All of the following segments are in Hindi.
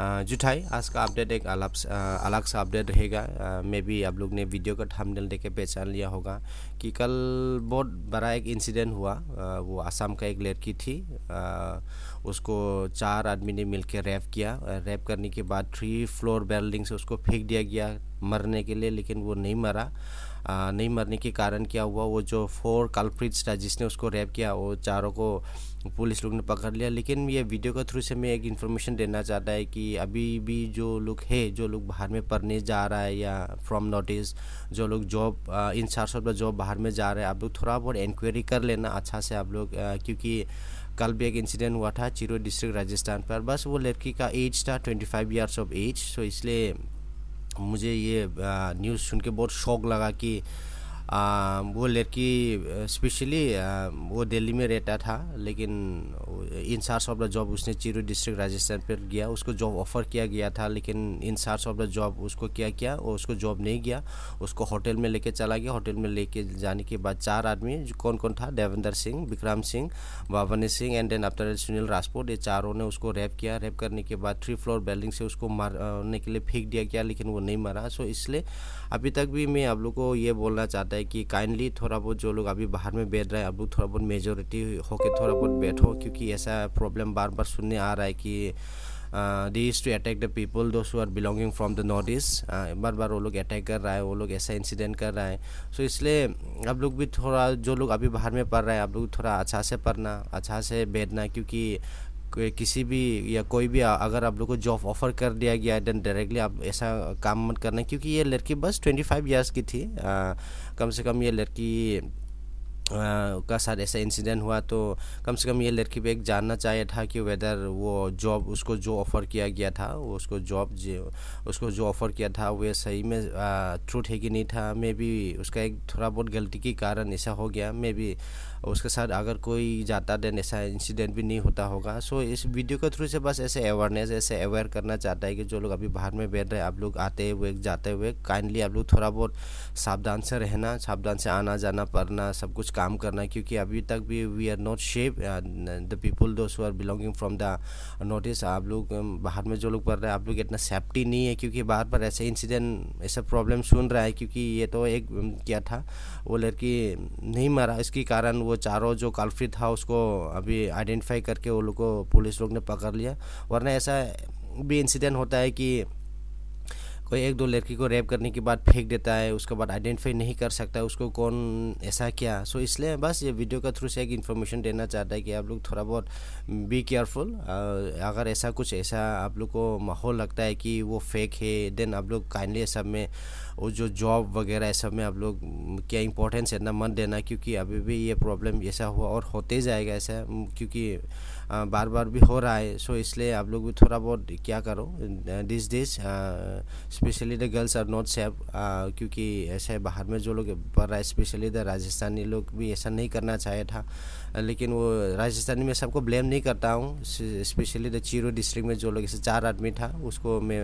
जुठाई आज का अपडेट एक अलग अलग सा अपडेट रहेगा मे बी आप लोग ने वीडियो का थंबनेल देख के पहचान लिया होगा कि कल बहुत बड़ा एक इंसिडेंट हुआ वो आसाम का एक लड़की थी उसको चार आदमी ने मिलकर रैप किया रैप करने के बाद थ्री फ्लोर बिल्डिंग से उसको फेंक दिया गया मरने के लिए लेकिन वो नहीं मरा आ, नहीं मरने के कारण क्या हुआ वो जो फोर कल्प्रिट्स था जिसने उसको रैप किया वो चारों को पुलिस लोग ने पकड़ लिया लेकिन ये वीडियो के थ्रू से मैं एक इन्फॉर्मेशन देना चाहता है कि अभी भी जो लोग है जो लोग बाहर में पढ़ने जा रहा है या फ्रॉम नोटिस जो लोग जॉब इन चार सौ जॉब बाहर में जा रहे हैं आप लोग थोड़ा बहुत इंक्वायरी कर लेना अच्छा से आप लोग क्योंकि कल भी एक इंसिडेंट हुआ था चिरो डिस्ट्रिक्ट राजस्थान पर बस वो लड़की का एज था twenty five years of age so इसलिए मुझे ये न्यूज़ सुन के बहुत शौक लगा कि वो लड़की स्पेशली वो दिल्ली में रहता था लेकिन in charge of the job उसने चिरू डिस्ट्रिक्ट राजस्थान पर गया उसको जॉब ऑफ़र किया गया था लेकिन इन ऑफ द जॉब उसको क्या किया और उसको जॉब नहीं गया उसको होटल में लेके चला गया होटल में लेके जाने के बाद चार आदमी कौन कौन था Devendra Singh Vikram Singh Bhavani Singh and then after Sunil Rajput ये चारों ने उसको रैप किया रैप करने के बाद थ्री फ्लोर बिल्डिंग से उसको मारने के लिए फेंक दिया गया लेकिन वो नहीं मरा सो इसलिए अभी तक भी मैं आप लोग को ये बोलना चाहता है कि काइंडली थोड़ा बहुत जो लोग अभी बाहर में बैठ रहे हैं अब लोग थोड़ा बहुत मेजोरिटी होके थोड़ा बहुत बैठो क्योंकि ऐसा प्रॉब्लम बार बार सुनने आ रहा है कि is to attack the people those are belonging from the north east बार बार वो लोग अटैक कर रहा है वो लोग ऐसा इंसिडेंट कर रहा है सो so, इसलिए आप लोग भी थोड़ा जो लोग अभी बाहर में पढ़ रहे हैं आप लोग थोड़ा अच्छा से पढ़ना अच्छा से बैठना क्योंकि किसी भी या कोई भी अगर आप लोग को जॉब ऑफर कर दिया गया देन डायरेक्टली आप ऐसा काम मत करना क्योंकि ये लड़की बस 25 फाइव ईयर्स की थी आ, कम से कम ये लड़की का साथ ऐसा इंसिडेंट हुआ तो कम से कम ये लड़की पे एक जानना चाहिए था कि वेदर वो जॉब उसको जो ऑफ़र किया गया था वो उसको जॉब उसको जो ऑफ़र किया था वो सही में ट्रूथ है कि नहीं था मे बी उसका एक थोड़ा बहुत गलती के कारण ऐसा हो गया मे बी उसके साथ अगर कोई जाता देन ऐसा इंसिडेंट भी नहीं होता होगा सो इस वीडियो के थ्रू से बस ऐसे अवेयरनेस ऐसे अवेयर करना चाहता है कि जो लोग अभी बाहर में बैठ रहे आप लोग आते हुए जाते हुए काइंडली आप लोग थोड़ा बहुत सावधान से रहना सावधान से आना जाना पढ़ना सब कुछ काम करना है क्योंकि अभी तक भी we are not shape the people those are belonging from the notice आप लोग um, बाहर में जो लोग पढ़ रहे हैं आप लोग इतना सेफ्टी नहीं है क्योंकि बाहर पर ऐसे इंसिडेंट ऐसा प्रॉब्लम सुन रहा है क्योंकि ये तो एक um, क्या था वो लड़की नहीं मरा इसके कारण वो चारों जो काल्फिट था उसको अभी आइडेंटिफाई करके वो लोग को पुलिस लोग ने पकड़ लिया वरना ऐसा भी इंसिडेंट होता है कि कोई एक दो लड़की को रेप करने के बाद फेंक देता है उसके बाद आइडेंटिफाई नहीं कर सकता उसको कौन ऐसा किया सो so, इसलिए बस ये वीडियो का थ्रू से एक इन्फॉर्मेशन देना चाहता है कि आप लोग थोड़ा बहुत बी केयरफुल अगर ऐसा कुछ ऐसा आप लोग को माहौल लगता है कि वो फेक है देन आप लोग काइंडली सब में वो जो जॉब वगैरह सब में आप लोग क्या इंपॉर्टेंस इतना मत देना क्योंकि अभी भी ये प्रॉब्लम ऐसा हुआ और होते जाएगा ऐसा क्योंकि बार बार भी हो रहा है सो इसलिए आप लोग भी थोड़ा बहुत क्या करो this this specially the girls are not safe क्योंकि ऐसे बाहर में जो लोग पढ़ रहा है स्पेशली द राजस्थानी लोग भी ऐसा नहीं करना चाहे था लेकिन वो राजस्थानी में सबको ब्लेम नहीं करता हूँ स्पेशली द चीरो डिस्ट्रिक्ट में जो लोग ऐसे चार आदमी था उसको मैं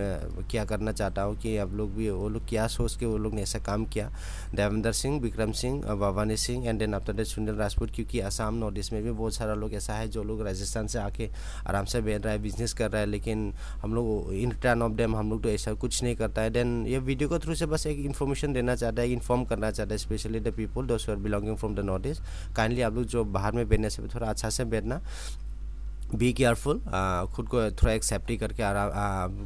क्या करना चाहता हूँ कि आप लोग भी वो लोग क्या सोच के वो लोग ने ऐसा काम किया Devendra Singh Vikram Singh Bhavani Singh and then after that Sunil Rajput क्योंकि आसाम नॉर्थ ईस्ट में भी बहुत सारा लोग ऐसा है जो लोग राजस्थान पाकिस्तान से आके आराम से बैठ रहा है बिजनेस कर रहा है लेकिन हम लोग इन रिटर्न ऑफ डेम हम लोग तो ऐसा कुछ नहीं करता है देन ये वीडियो के थ्रू से बस एक इन्फॉर्मेशन देना चाहता है इन्फॉर्म करना चाहता है specially the people those are belonging from the north east kindly आप लोग जो बाहर में बैठने से थोड़ा अच्छा से बैठना बी केयरफुल खुद को थोड़ा एक सेफ्टी करके आराम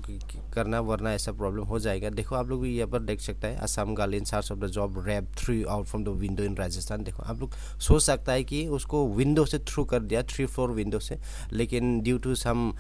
करना वरना ऐसा प्रॉब्लम हो जाएगा देखो आप लोग भी यहाँ पर देख सकता है Assam girl in charge of the job wrap three out from the window in Rajasthan देखो आप लोग सोच सकता है कि उसको विंडो से थ्रू कर दिया थ्री फोर विंडो से लेकिन due to some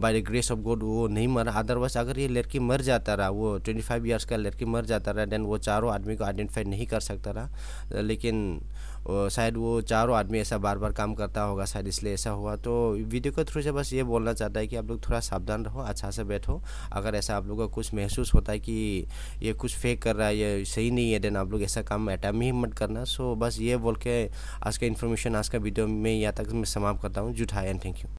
by the grace of God वो नहीं मरा अदरवाइज अगर ये लड़की मर जाता रहा वो ट्वेंटी फाइव ईयर्स का लड़की मर जाता रहा देन वो चारों आदमी को आइडेंटिफाई नहीं कर सकता रहा लेकिन शायद वो चारों आदमी ऐसा बार बार काम करता होगा शायद इसलिए ऐसा हुआ तो वीडियो के थ्रू से बस ये बोलना चाहता है कि आप लोग थोड़ा सावधान रहो अच्छा से बैठो अगर ऐसा आप लोग का कुछ महसूस होता है कि ये कुछ फेक कर रहा है ये सही नहीं है देन आप लोग ऐसा काम अटैम ही मत करना सो बस ये बोल के आज का इन्फॉर्मेशन आज का वीडियो में यहाँ तक मैं समाप्त करता हूँ जुट हाई एंड थैंक यू